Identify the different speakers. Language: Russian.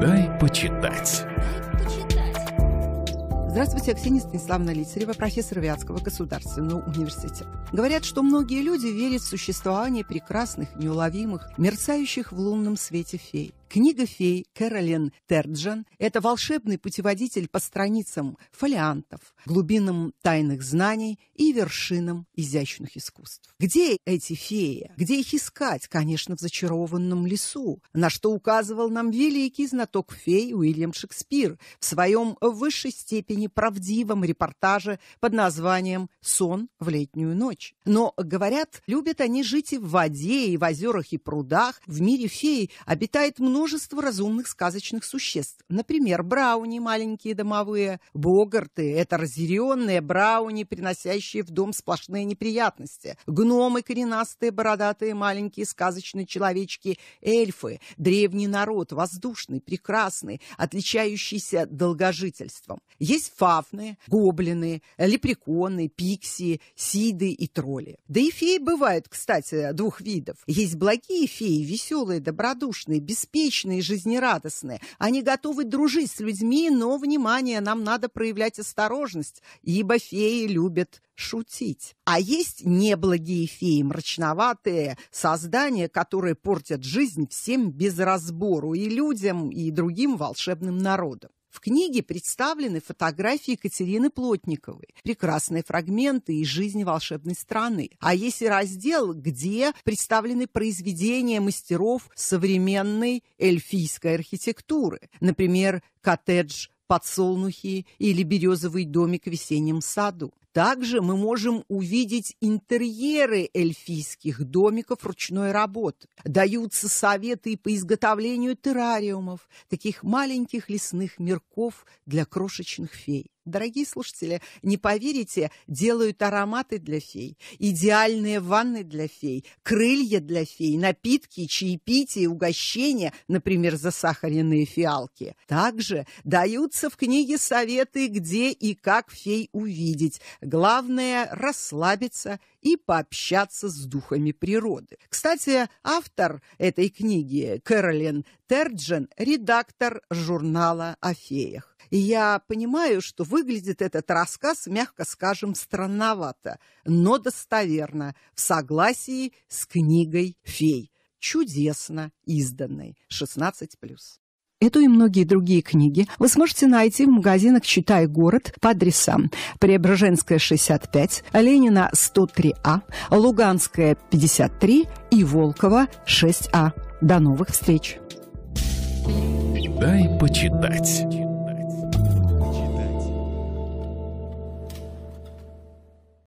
Speaker 1: Дай почитать. Здравствуйте, Аксения Станиславна Лицарева, профессор Вятского государственного университета. Говорят, что многие люди верят в существование прекрасных, неуловимых, мерцающих в лунном свете фей. Книга фей Кэролин Терджан – это волшебный путеводитель по страницам фолиантов, глубинам тайных знаний и вершинам изящных искусств. Где эти феи? Где их искать? Конечно, в зачарованном лесу, на что указывал нам великий знаток фей Уильям Шекспир в своем в высшей степени правдивом репортаже под названием «Сон в летнюю ночь». Но, говорят, любят они жить и в воде, и в озерах, и прудах. В мире феи обитает много множество разумных сказочных существ. Например, брауни маленькие домовые, богарты – это разъяренные брауни, приносящие в дом сплошные неприятности, гномы коренастые, бородатые, маленькие сказочные человечки, эльфы – древний народ, воздушный, прекрасный, отличающийся долгожительством. Есть фафны, гоблины, лепреконы, пикси, сиды и тролли. Да и феи бывают, кстати, двух видов. Есть благие феи, веселые, добродушные, беспечные, энергичные, жизнерадостные. Они готовы дружить с людьми, но, внимание, нам надо проявлять осторожность, ибо феи любят шутить. А есть неблагие феи, мрачноватые создания, которые портят жизнь всем без разбору и людям, и другим волшебным народам. В книге представлены фотографии Екатерины Плотниковой, прекрасные фрагменты из жизни волшебной страны. А есть и раздел, где представлены произведения мастеров современной эльфийской архитектуры. Например, коттедж подсолнухи или березовый домик в весеннем саду. Также мы можем увидеть интерьеры эльфийских домиков ручной работы. Даются советы по изготовлению террариумов, таких маленьких лесных мирков для крошечных фей. Дорогие слушатели, не поверите, делают ароматы для фей, идеальные ванны для фей, крылья для фей, напитки, чаепитие, угощения, например, засахаренные фиалки. Также даются в книге советы, где и как фей увидеть. Главное – расслабиться и пообщаться с духами природы. Кстати, автор этой книги, Кэролин Терджен, редактор журнала о феях я понимаю, что выглядит этот рассказ, мягко скажем, странновато, но достоверно, в согласии с книгой «Фей», чудесно изданной, 16+. Эту и многие другие книги вы сможете найти в магазинах «Читай город» по адресам Преображенская, 65, Ленина, 103А, Луганская, 53 и Волкова, 6А. До новых встреч! Дай почитать.